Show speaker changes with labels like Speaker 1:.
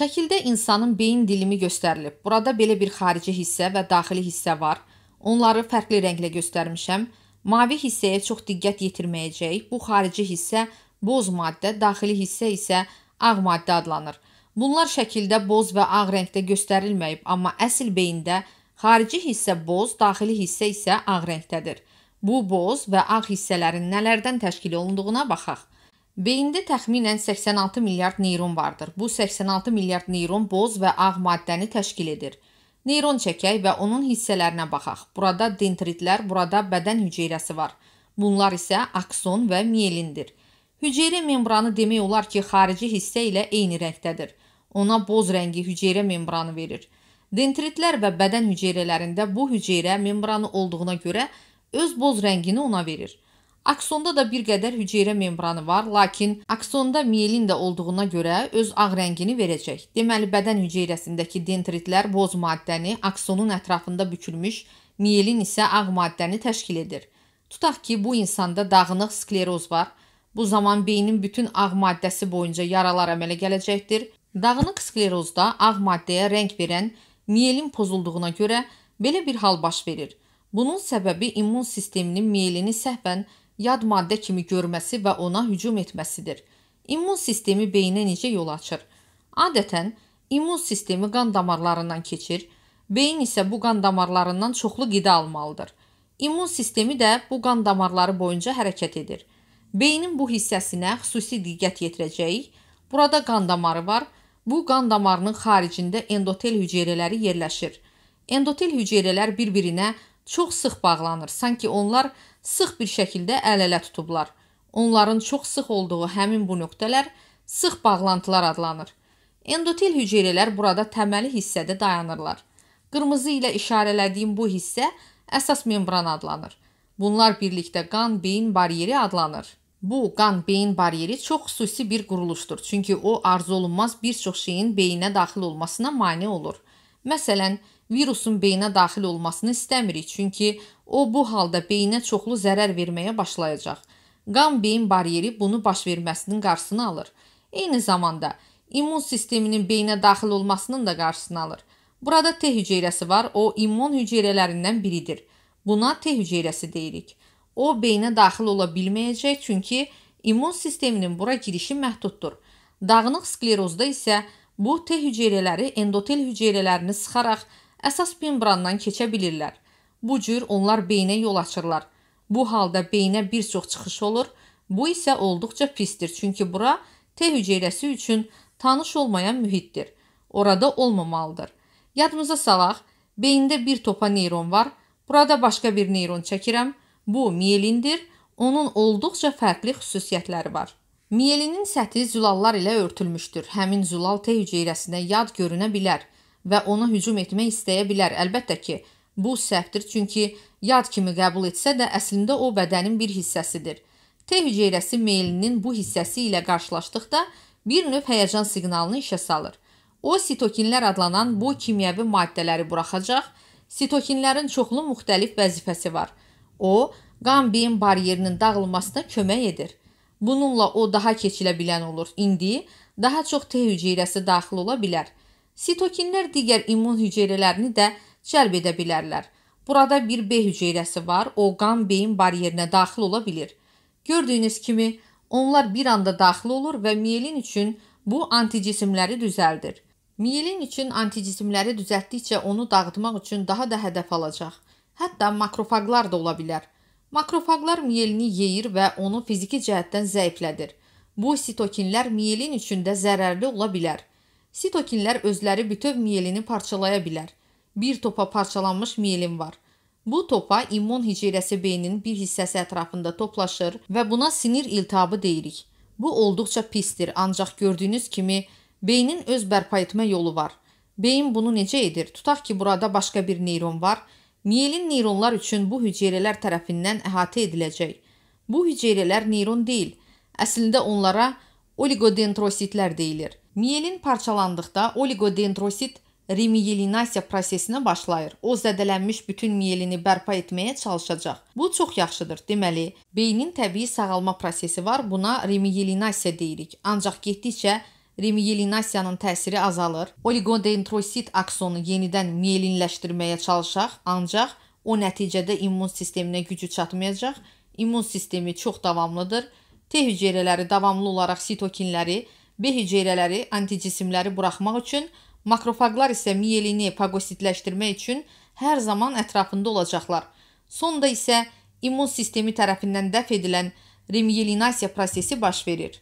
Speaker 1: Şəkildə insanın beyin dilimi göstərilib. Burada belə bir xarici hissə və daxili hissə var. Onları fərqli rənglə göstərmişəm. Mavi hissəyə çox diqqət yetirməyəcəyik. Bu xarici hissə boz maddə, daxili hissə isə ağ maddə adlanır. Bunlar şəkildə boz və ağ rəngdə göstərilməyib, amma əsl beyində xarici hissə boz, daxili hissə isə ağ rəngdədir. Bu boz və ağ hissələrin nələrdən təşkil olunduğuna baxaq. Beyində təxminən 86 milyard neyron vardır. Bu 86 milyard neyron boz və ağ maddəni təşkil edir. Neyron çəkək və onun hissələrinə baxaq. Burada dendritlər, burada bədən hüceyrəsi var. Bunlar isə akson və mielindir. Hüceyrə membranı demək olar ki, xarici hissə ilə eyni rəngdədir. Ona boz rəngi hüceyrə membranı verir. Dendritlər və bədən hüceyrələrində bu hüceyrə membranı olduğuna görə öz boz rəngini ona verir. Aksonda da bir qədər hüceyrə membranı var, lakin aksonda mielin də olduğuna görə öz ağ rəngini verəcək. Deməli, bədən hüceyrəsindəki dendritlər boz maddəni, aksonun ətrafında bükülmüş mielin isə ağ maddəni təşkil edir. Tutaq ki, bu insanda dağınıq skleroz var. Bu zaman beynin bütün ağ maddəsi boyunca yaralar əmələ gələcəkdir. Dağınıq sklerozda ağ maddəyə rəng verən mielin pozulduğuna görə belə bir hal baş verir. Bunun səbəbi immun sisteminin mielini səhvən yad maddə kimi görməsi və ona hücum etməsidir. İmmun sistemi beyinə necə yol açır? Adətən immun sistemi qan damarlarından keçir, beyin isə bu qan damarlarından çoxlu qida almalıdır. İmmun sistemi də bu qan damarları boyunca hərəkət edir. Beynin bu hissəsinə xüsusi diqqət yetirəcəyik. Burada qan damarı var. Bu qan damarının xaricində endotel hüceyrələri yerləşir. Endotel hüceyrələr bir-birinə çox sıx bağlanır, sanki onlar sıx bir şəkildə əl-ələ tutublar. Onların çox sıx olduğu həmin bu nöqtələr sıx bağlantılar adlanır. Endotel hüceyrələr burada təməli hissədə dayanırlar. Qırmızı ilə işarələdiyim bu hissə əsas membran adlanır. Bunlar birlikdə qan-beyin bariyeri adlanır. Bu qan-beyin bariyeri çox xüsusi bir quruluşdur, çünki o arzu olunmaz bir çox şeyin beyinə daxil olmasına mane olur. Məsələn, virusun beyinə daxil olmasını istəmirik, çünki o bu halda beyinə çoxlu zərər verməyə başlayacaq. Qan-beyin baryeri bunu baş verməsinin qarşısını alır. Eyni zamanda immun sisteminin beyinə daxil olmasının da qarşısını alır. Burada T hüceyrəsi var, o immun hüceyrələrindən biridir. Buna T hüceyrəsi deyirik. O beyinə daxil ola bilməyəcək, çünki immun sisteminin bura girişi məhduddur. Dağınıq sklerozda isə bu T hüceyrələri endotel hüceyrələrini sıxaraq əsas membrandan keçə bilirlər. Bu cür onlar beynə yol açırlar. Bu halda beynə bir çox çıxış olur. Bu isə olduqca pisdir, çünki bura T hüceyrəsi üçün tanış olmayan mühitdir. Orada olmamalıdır. Yadımıza salaq, beyində bir topa neyron var. Burada başqa bir neyron çəkirəm. Bu miyelindir. Onun olduqca fərqli xüsusiyyətləri var. Miyelinin səthi zülallar ilə örtülmüşdür. Həmin zülal T hüceyrəsinə yad görünə bilər və ona hücum etmək istəyə bilər. Əlbəttə ki, bu səhvdir, çünki yad kimi qəbul etsə də əslində o bədənin bir hissəsidir. T hüceyrəsi meylinin bu hissəsi ilə qarşılaşdıqda bir növ həyəcan siqnalını işə salır. O sitokinlər adlanan bu kimyəvi maddələri buraxacaq. Sitokinlərin çoxlu müxtəlif vəzifəsi var. O, qan beyin baryerinin dağılmasına kömək edir. Bununla o daha keçilə bilən olur. İndi daha çox T hüceyrəsi daxil ola bilər. Sitokinlər digər immun hüceyrələrini də cəlb edə bilərlər. Burada bir B hüceyrəsi var, o qan beyin baryerinə daxil ola bilir. Gördüyünüz kimi onlar bir anda daxil olur və miyelin üçün bu anticismləri düzəldir. Miyelin üçün anticismləri düzəltdikcə onu dağıtmaq üçün daha da hədəf alacaq. Hətta makrofaqlar da ola bilər. Makrofaqlar miyelini yeyir və onu fiziki cəhətdən zəiflədir. Bu sitokinlər miyelin üçün də zərərli ola bilər. Sitokinlər özləri bütöv miyelini parçalaya bilər. Bir topa parçalanmış miyelin var. Bu topa immun hüceyrəsi beynin bir hissəsi ətrafında toplaşır və buna sinir iltihabı deyirik. Bu olduqca pisdir, ancaq gördüyünüz kimi beynin öz bərpa etmə yolu var. Beyin bunu necə edir? Tutaq ki, burada başqa bir neyron var. Miyelin neyronlar üçün bu hüceyrələr tərəfindən əhatə ediləcək. Bu hüceyrələr neyron deyil. Əslində onlara oligodendrositlər deyilir. Miyelin parçalandıqda oligodendrosit remiyelinasiya prosesinə başlayır. O zədələnmiş bütün miyelini bərpa etməyə çalışacaq. Bu çox yaxşıdır. Deməli, beynin təbii sağalma prosesi var. Buna remiyelinasiya deyirik. Ancaq getdikcə remiyelinasiyanın təsiri azalır. Oligodendrosit aksonu yenidən miyelinləşdirməyə çalışaq, ancaq o nəticədə immun sisteminə gücü çatmayacaq. İmmun sistemi çox davamlıdır. T hüceyrələri davamlı olaraq sitokinləri B hüceyrələri anticismləri buraxmaq üçün, makrofaqlar isə miyelini paqositləşdirmək üçün hər zaman ətrafında olacaqlar. Sonda isə immun sistemi tərəfindən dəf edilən remyelinasiya prosesi baş verir.